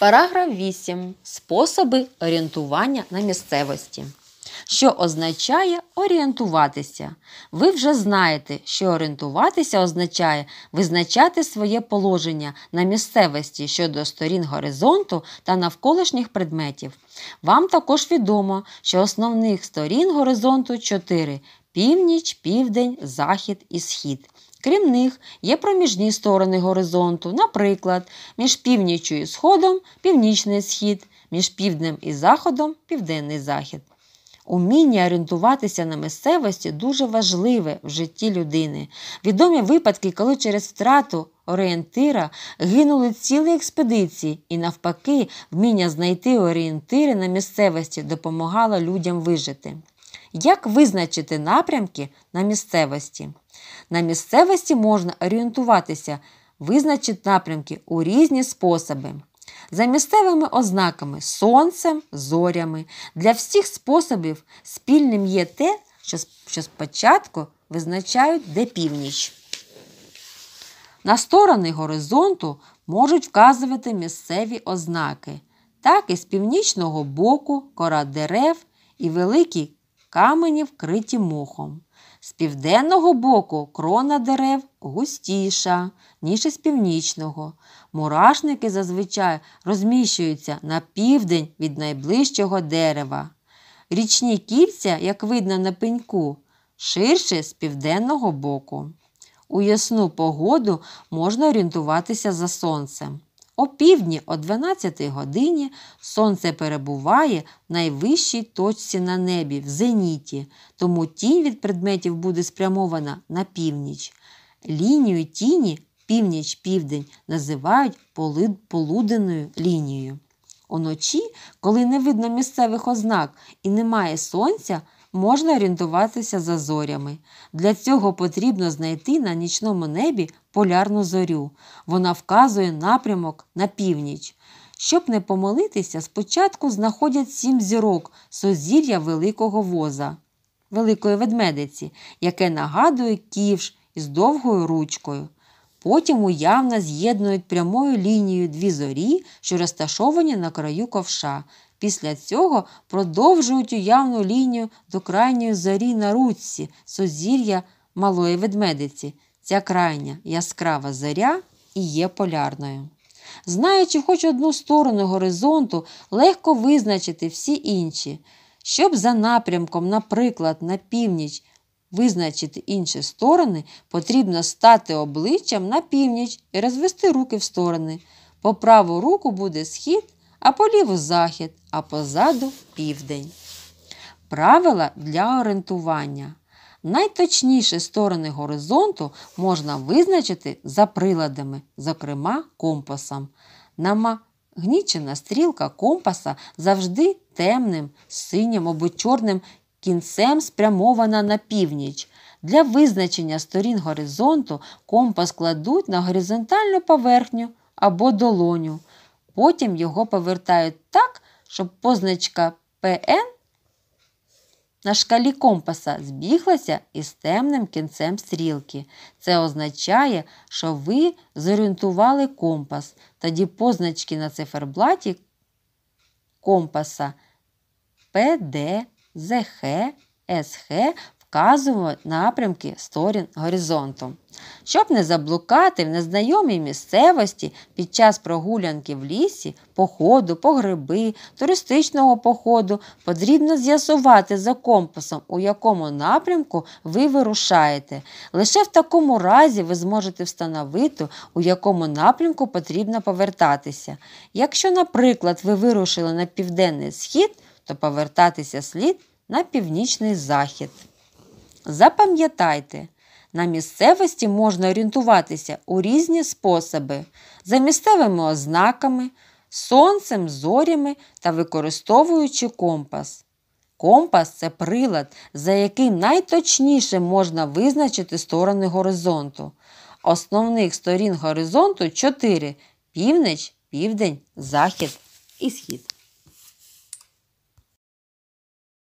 Параграф 8. Способи орієнтування на місцевості. Що означає орієнтуватися? Ви вже знаєте, що орієнтуватися означає визначати своє положення на місцевості щодо сторін горизонту та навколишніх предметів. Вам також відомо, що основних сторін горизонту 4 північ, південь, захід і схід. Крім них, є проміжні сторони горизонту, наприклад, між північою і сходом північний схід, між півднем і заходом південний захід. Уміння орієнтуватися на місцевості дуже важливе в житті людини. Відомі випадки, коли через втрату орієнтира гинули цілі експедиції, і, навпаки, вміння знайти орієнтири на місцевості допомагало людям вижити. Як визначити напрямки на місцевості? На місцевості можна орієнтуватися, визначити напрямки у різні способи. За місцевими ознаками сонцем, зорями. Для всіх способів спільним є те, що спочатку визначають де північ. На сторони горизонту можуть вказувати місцеві ознаки. Так і з північного боку кора дерев і великі камені вкриті мохом. З південного боку крона дерев густіша, ніж із північного. Мурашники зазвичай розміщуються на південь від найближчого дерева. Річні кільця, як видно на пеньку, ширше з південного боку. У ясну погоду можна орієнтуватися за сонцем. О півдні о 12 годині сонце перебуває в найвищій точці на небі в зеніті, тому тінь від предметів буде спрямована на північ. Лінію тіні північ-південь називають полуденною лінією. Уночі, коли не видно місцевих ознак і немає сонця, можна орієнтуватися за зорями. Для цього потрібно знайти на нічному небі полярну зорю. Вона вказує напрямок на північ. Щоб не помилитися, спочатку знаходять сім зірок сузір'я великого воза, великої ведмедиці, яке нагадує ківш із довгою ручкою. Потім уявно з'єднують прямою лінією дві зорі, що розташовані на краю ковша. Після цього продовжують уявну лінію до крайньої зорі на руці сузір'я малої ведмедиці. Ця крайня яскрава зоря і є полярною. Знаючи хоч одну сторону горизонту, легко визначити всі інші. Щоб за напрямком, наприклад, на північ визначити інші сторони, потрібно стати обличчям на північ і розвести руки в сторони. По праву руку буде схід, а поліву захід, а позаду південь. Правила для орієнтування. Найточніші сторони горизонту можна визначити за приладами, зокрема компасом. Намагнічена стрілка компаса завжди темним, синім або чорним кінцем спрямована на північ. Для визначення сторін горизонту компас кладуть на горизонтальну поверхню або долоню. Потім його повертають так, щоб позначка ПН на шкалі компаса збіглася із темним кінцем стрілки. Це означає, що ви зорієнтували компас. Тоді позначки на циферблаті компаса ПД, ЗХ, СХ вказуємо напрямки сторін горизонту. Щоб не заблукати в незнайомій місцевості під час прогулянки в лісі, походу, по туристичного походу, потрібно з'ясувати за компасом, у якому напрямку ви вирушаєте. Лише в такому разі ви зможете встановити, у якому напрямку потрібно повертатися. Якщо, наприклад, ви вирушили на південний схід, то повертатися слід на північний захід. Запам'ятайте, на місцевості можна орієнтуватися у різні способи, за місцевими ознаками, сонцем, зорями та використовуючи компас. Компас це прилад, за яким найточніше можна визначити сторони горизонту. Основних сторін горизонту чотири: північ, південь, захід і схід.